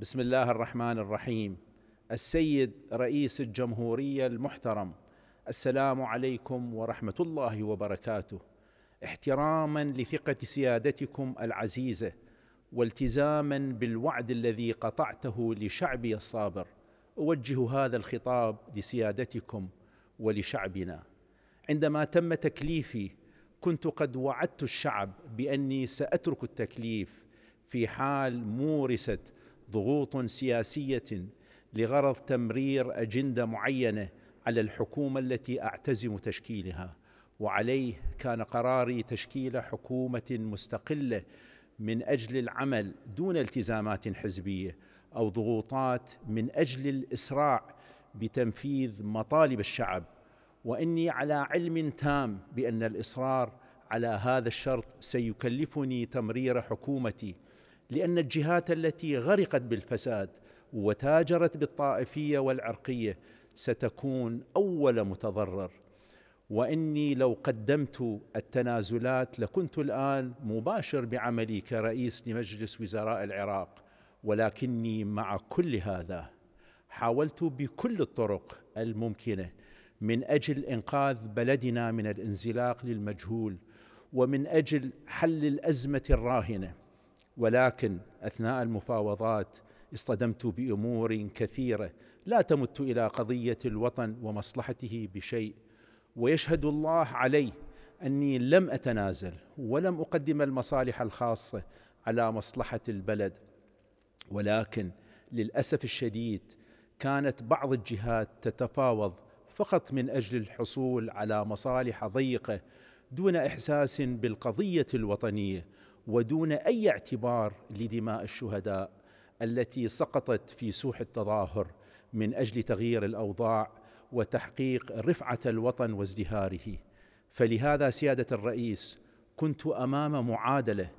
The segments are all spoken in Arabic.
بسم الله الرحمن الرحيم السيد رئيس الجمهوريه المحترم السلام عليكم ورحمه الله وبركاته احتراما لثقه سيادتكم العزيزه والتزاما بالوعد الذي قطعته لشعبي الصابر اوجه هذا الخطاب لسيادتكم ولشعبنا عندما تم تكليفي كنت قد وعدت الشعب باني ساترك التكليف في حال مورست ضغوط سياسيه لغرض تمرير اجنده معينه على الحكومه التي اعتزم تشكيلها وعليه كان قراري تشكيل حكومه مستقله من اجل العمل دون التزامات حزبيه او ضغوطات من اجل الاسراع بتنفيذ مطالب الشعب واني على علم تام بان الاصرار على هذا الشرط سيكلفني تمرير حكومتي لان الجهات التي غرقت بالفساد وتاجرت بالطائفيه والعرقيه ستكون اول متضرر واني لو قدمت التنازلات لكنت الان مباشر بعملي كرئيس لمجلس وزراء العراق ولكني مع كل هذا حاولت بكل الطرق الممكنه من اجل انقاذ بلدنا من الانزلاق للمجهول ومن اجل حل الازمه الراهنه ولكن اثناء المفاوضات اصطدمت بامور كثيره لا تمت الى قضيه الوطن ومصلحته بشيء ويشهد الله علي اني لم اتنازل ولم اقدم المصالح الخاصه على مصلحه البلد ولكن للاسف الشديد كانت بعض الجهات تتفاوض فقط من اجل الحصول على مصالح ضيقه دون احساس بالقضيه الوطنيه ودون اي اعتبار لدماء الشهداء التي سقطت في سوح التظاهر من اجل تغيير الاوضاع وتحقيق رفعه الوطن وازدهاره فلهذا سياده الرئيس كنت امام معادله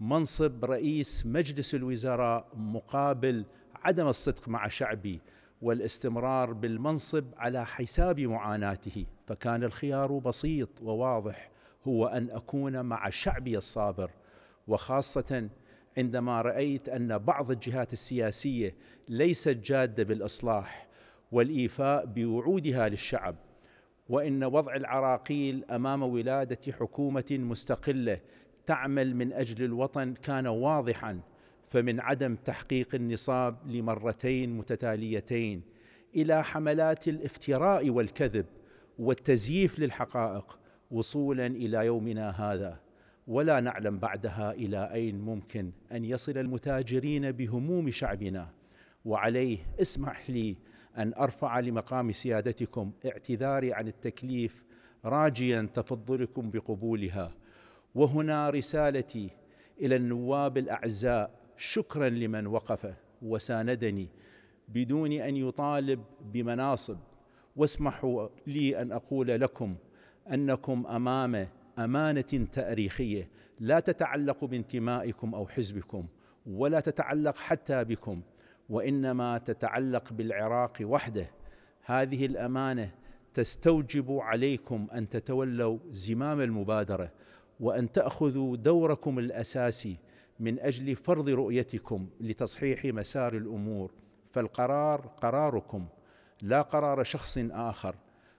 منصب رئيس مجلس الوزراء مقابل عدم الصدق مع شعبي والاستمرار بالمنصب على حساب معاناته فكان الخيار بسيط وواضح هو ان اكون مع شعبي الصابر وخاصه عندما رايت ان بعض الجهات السياسيه ليست جاده بالاصلاح والايفاء بوعودها للشعب وان وضع العراقيل امام ولاده حكومه مستقله تعمل من اجل الوطن كان واضحا فمن عدم تحقيق النصاب لمرتين متتاليتين الى حملات الافتراء والكذب والتزييف للحقائق وصولا الى يومنا هذا ولا نعلم بعدها الى اين ممكن ان يصل المتاجرين بهموم شعبنا وعليه اسمح لي ان ارفع لمقام سيادتكم اعتذاري عن التكليف راجيا تفضلكم بقبولها وهنا رسالتي الى النواب الاعزاء شكرا لمن وقف وساندني بدون ان يطالب بمناصب واسمحوا لي ان اقول لكم انكم امام امانه تاريخيه لا تتعلق بانتمائكم او حزبكم ولا تتعلق حتى بكم وانما تتعلق بالعراق وحده هذه الامانه تستوجب عليكم ان تتولوا زمام المبادره وان تاخذوا دوركم الاساسي من اجل فرض رؤيتكم لتصحيح مسار الامور فالقرار قراركم لا قرار شخص اخر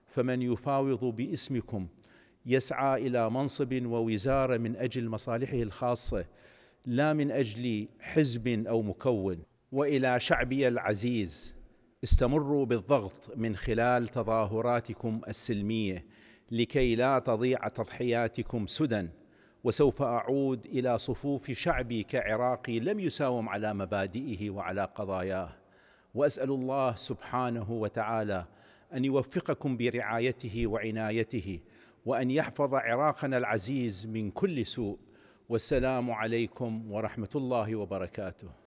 فمن يفاوض باسمكم يسعى الى منصب ووزاره من اجل مصالحه الخاصه لا من اجل حزب او مكون والى شعبي العزيز استمروا بالضغط من خلال تظاهراتكم السلميه لكي لا تضيع تضحياتكم سدى وسوف اعود الى صفوف شعبي كعراقي لم يساوم على مبادئه وعلى قضاياه واسال الله سبحانه وتعالى ان يوفقكم برعايته وعنايته وان يحفظ عراقنا العزيز من كل سوء والسلام عليكم ورحمه الله وبركاته